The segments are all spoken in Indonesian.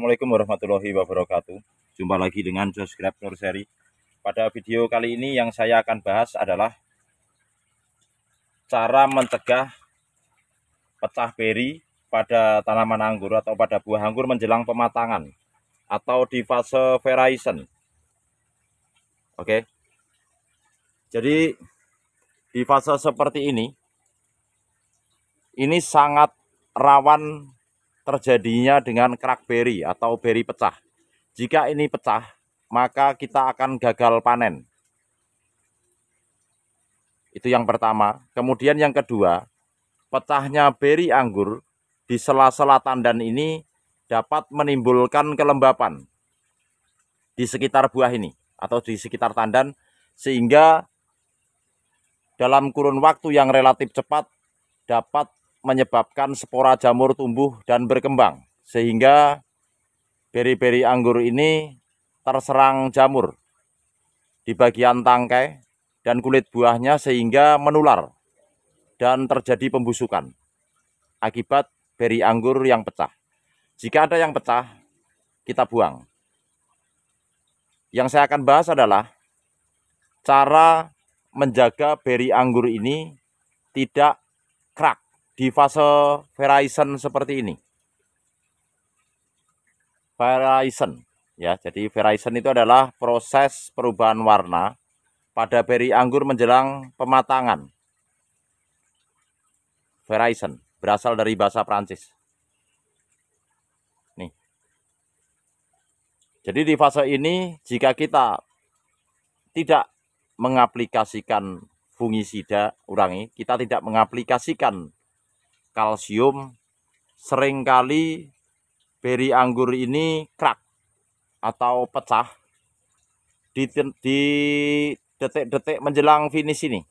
Assalamualaikum warahmatullahi wabarakatuh Jumpa lagi dengan subscribe seri Pada video kali ini yang saya akan bahas adalah Cara mencegah pecah beri pada tanaman anggur atau pada buah anggur menjelang pematangan Atau di fase variation Oke Jadi di fase seperti ini Ini sangat rawan terjadinya dengan crack berry atau beri pecah. Jika ini pecah, maka kita akan gagal panen. Itu yang pertama. Kemudian yang kedua, pecahnya beri anggur di sela-sela tandan ini dapat menimbulkan kelembapan di sekitar buah ini atau di sekitar tandan sehingga dalam kurun waktu yang relatif cepat dapat menyebabkan spora jamur tumbuh dan berkembang sehingga beri-beri anggur ini terserang jamur di bagian tangkai dan kulit buahnya sehingga menular dan terjadi pembusukan akibat beri anggur yang pecah. Jika ada yang pecah, kita buang. Yang saya akan bahas adalah cara menjaga beri anggur ini tidak di fase Verizon seperti ini. Verizon ya. Jadi Verizon itu adalah proses perubahan warna pada beri anggur menjelang pematangan. Verizon berasal dari bahasa Prancis. Nih. Jadi di fase ini jika kita tidak mengaplikasikan fungisida urangi, kita tidak mengaplikasikan kalsium, seringkali beri anggur ini krak atau pecah di, detik-detik menjelang finish ini.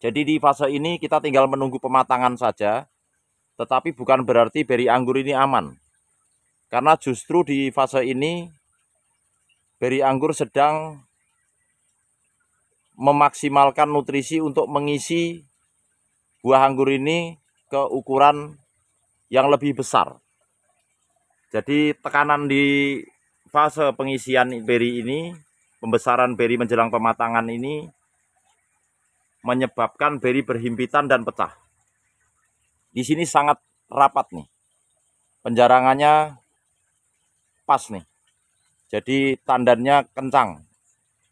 Jadi di fase ini kita tinggal menunggu pematangan saja, tetapi bukan berarti beri anggur ini aman. Karena justru di fase ini beri anggur sedang memaksimalkan nutrisi untuk mengisi buah anggur ini ke ukuran yang lebih besar. Jadi tekanan di fase pengisian beri ini, pembesaran beri menjelang pematangan ini menyebabkan beri berhimpitan dan pecah. Di sini sangat rapat nih. Penjarangannya pas nih. Jadi tandannya kencang,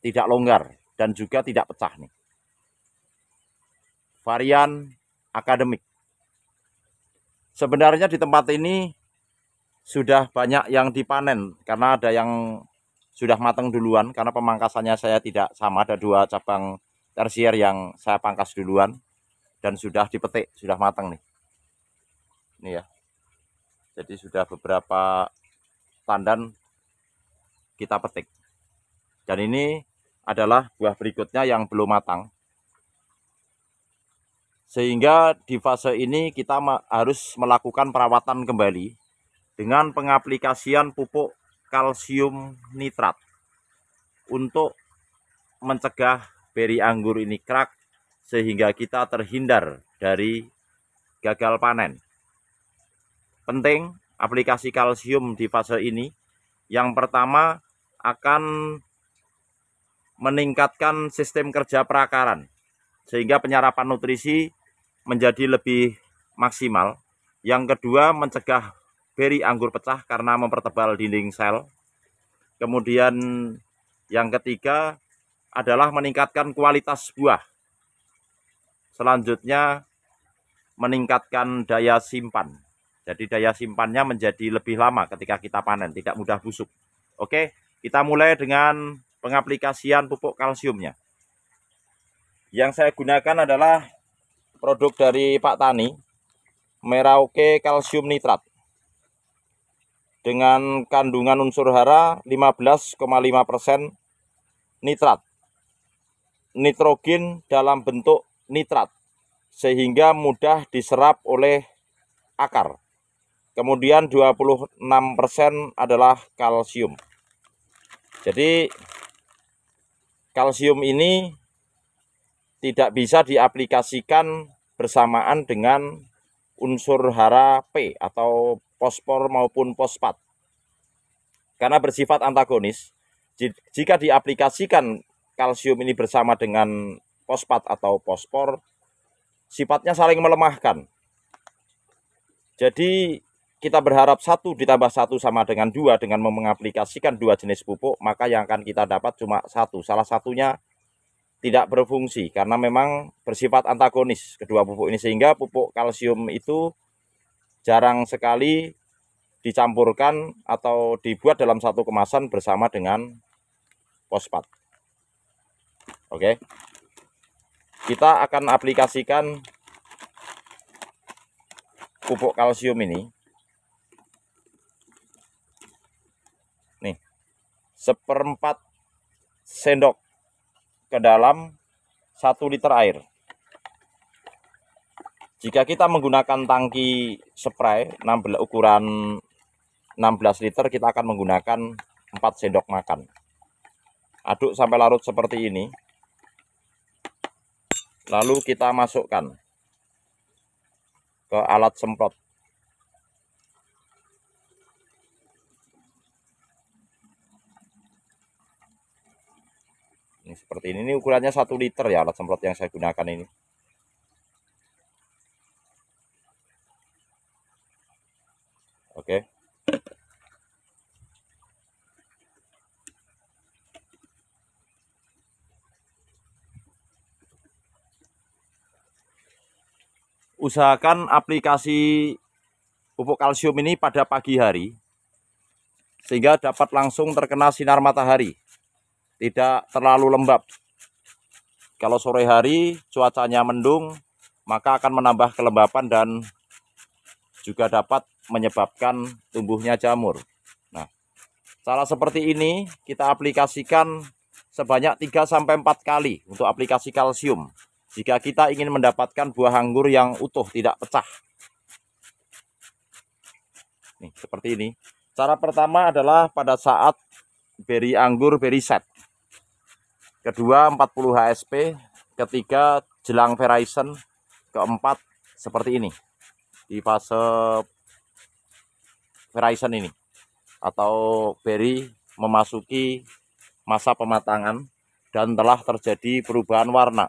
tidak longgar dan juga tidak pecah nih. Varian akademik. Sebenarnya di tempat ini sudah banyak yang dipanen karena ada yang sudah matang duluan karena pemangkasannya saya tidak sama ada dua cabang tersier yang saya pangkas duluan dan sudah dipetik sudah matang nih ini ya jadi sudah beberapa tandan kita petik dan ini adalah buah berikutnya yang belum matang sehingga di fase ini kita harus melakukan perawatan kembali dengan pengaplikasian pupuk kalsium nitrat untuk mencegah beri anggur ini krak sehingga kita terhindar dari gagal panen. Penting aplikasi kalsium di fase ini. Yang pertama akan meningkatkan sistem kerja perakaran sehingga penyerapan nutrisi menjadi lebih maksimal. Yang kedua mencegah beri anggur pecah karena mempertebal dinding sel. Kemudian yang ketiga adalah meningkatkan kualitas buah. Selanjutnya meningkatkan daya simpan. Jadi daya simpannya menjadi lebih lama ketika kita panen, tidak mudah busuk. Oke, kita mulai dengan pengaplikasian pupuk kalsiumnya. Yang saya gunakan adalah produk dari Pak Tani Merauke kalsium nitrat dengan kandungan unsur hara 15,5% nitrat nitrogen dalam bentuk nitrat sehingga mudah diserap oleh akar. Kemudian 26% adalah kalsium. Jadi kalsium ini tidak bisa diaplikasikan bersamaan dengan unsur hara P atau pospor maupun pospat. Karena bersifat antagonis, jika diaplikasikan kalsium ini bersama dengan pospat atau pospor, sifatnya saling melemahkan. Jadi kita berharap satu ditambah satu sama dengan dua dengan mengaplikasikan dua jenis pupuk maka yang akan kita dapat cuma satu salah satunya tidak berfungsi karena memang bersifat antagonis kedua pupuk ini sehingga pupuk kalsium itu jarang sekali dicampurkan atau dibuat dalam satu kemasan bersama dengan fosfat. Oke. Kita akan aplikasikan pupuk kalsium ini. Nih. Seperempat sendok ke dalam 1 liter air. Jika kita menggunakan tangki spray 16 ukuran 16 liter kita akan menggunakan 4 sendok makan. Aduk sampai larut seperti ini. Lalu kita masukkan ke alat semprot. ini seperti ini ini ukurannya 1 liter ya alat semprot yang saya gunakan ini oke usahakan aplikasi pupuk kalsium ini pada pagi hari sehingga dapat langsung terkena sinar matahari tidak terlalu lembab. Kalau sore hari cuacanya mendung, maka akan menambah kelembapan dan juga dapat menyebabkan tumbuhnya jamur. Nah, cara seperti ini kita aplikasikan sebanyak 3 sampai 4 kali untuk aplikasi kalsium. Jika kita ingin mendapatkan buah anggur yang utuh tidak pecah. Nih, seperti ini. Cara pertama adalah pada saat beri anggur beri set kedua 40 HSP, ketiga jelang Verizon, keempat seperti ini di fase Verizon ini atau berry memasuki masa pematangan dan telah terjadi perubahan warna.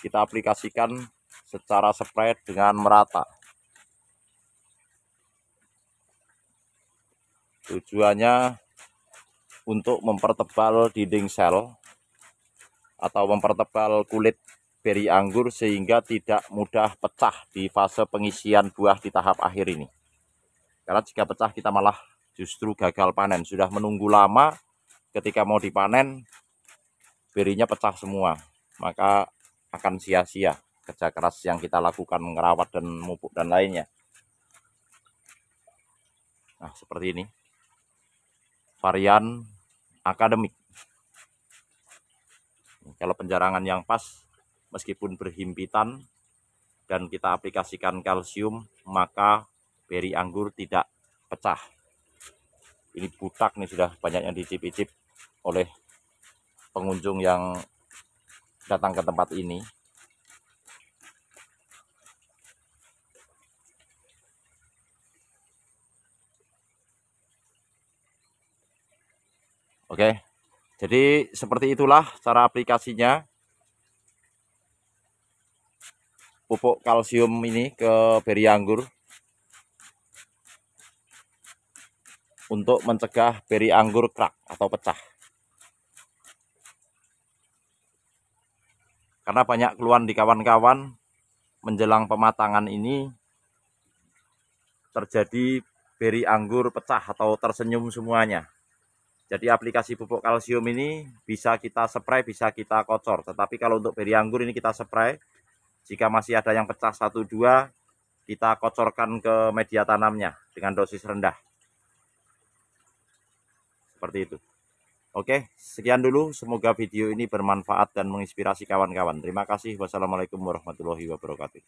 Kita aplikasikan secara spread dengan merata. Tujuannya untuk mempertebal dinding sel atau mempertebal kulit beri anggur sehingga tidak mudah pecah di fase pengisian buah di tahap akhir ini. Karena jika pecah kita malah justru gagal panen. Sudah menunggu lama ketika mau dipanen berinya pecah semua. Maka akan sia-sia kerja keras yang kita lakukan merawat dan memupuk dan lainnya. Nah, seperti ini. Varian akademik. Kalau penjarangan yang pas, meskipun berhimpitan dan kita aplikasikan kalsium, maka beri anggur tidak pecah. Ini butak nih sudah banyak yang dicicip cicip oleh pengunjung yang datang ke tempat ini. Oke. Jadi seperti itulah cara aplikasinya. Pupuk kalsium ini ke beri anggur. Untuk mencegah beri anggur krak atau pecah. Karena banyak keluhan di kawan-kawan menjelang pematangan ini terjadi beri anggur pecah atau tersenyum semuanya. Jadi aplikasi pupuk kalsium ini bisa kita spray, bisa kita kocor. Tetapi kalau untuk beri anggur ini kita spray. Jika masih ada yang pecah 1-2, kita kocorkan ke media tanamnya dengan dosis rendah. Seperti itu. Oke, sekian dulu. Semoga video ini bermanfaat dan menginspirasi kawan-kawan. Terima kasih. Wassalamualaikum warahmatullahi wabarakatuh.